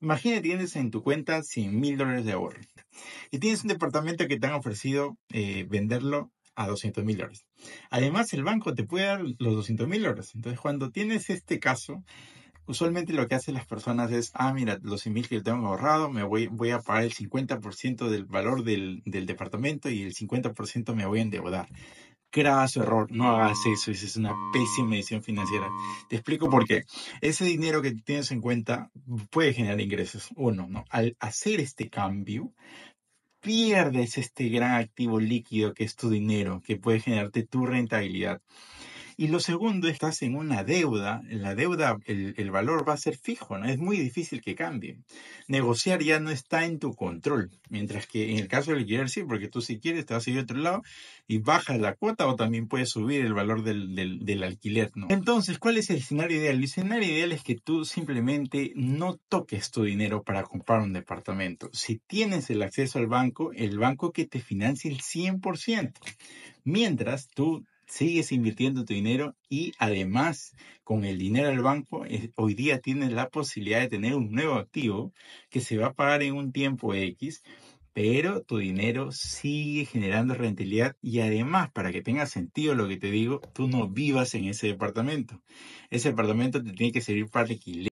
Imagina tienes en tu cuenta 100 mil dólares de ahorro y tienes un departamento que te han ofrecido eh, venderlo a 200 mil dólares. Además, el banco te puede dar los 200 mil dólares. Entonces, cuando tienes este caso, usualmente lo que hacen las personas es, ah, mira, los 100 mil que tengo ahorrado, me voy, voy a pagar el 50% del valor del, del departamento y el 50% me voy a endeudar su error, no hagas eso, eso es una pésima decisión financiera. Te explico por qué. Ese dinero que tienes en cuenta puede generar ingresos. no. no. Al hacer este cambio, pierdes este gran activo líquido que es tu dinero, que puede generarte tu rentabilidad. Y lo segundo, estás en una deuda, en la deuda el, valor va a ser fijo, ¿no? es muy difícil que cambie. Negociar ya no está en tu control, mientras que en el caso del alquiler sí, porque tú si quieres te vas a ir a otro lado y bajas la cuota o también puedes subir el valor del, del alquiler. ¿no? Entonces, ¿cuál es el escenario ideal? El escenario ideal es que tú simplemente no toques tu dinero para comprar un departamento. Si tienes el acceso al banco, el banco que te financie el 100%, mientras tú sigues invirtiendo tu dinero y además con el dinero del banco eh, hoy día tienes la posibilidad de tener un nuevo activo que se va a pagar en un tiempo X, pero tu dinero sigue generando rentabilidad y además para que tenga sentido lo que te digo, tú no vivas en ese departamento. Ese departamento te tiene que servir para alquiler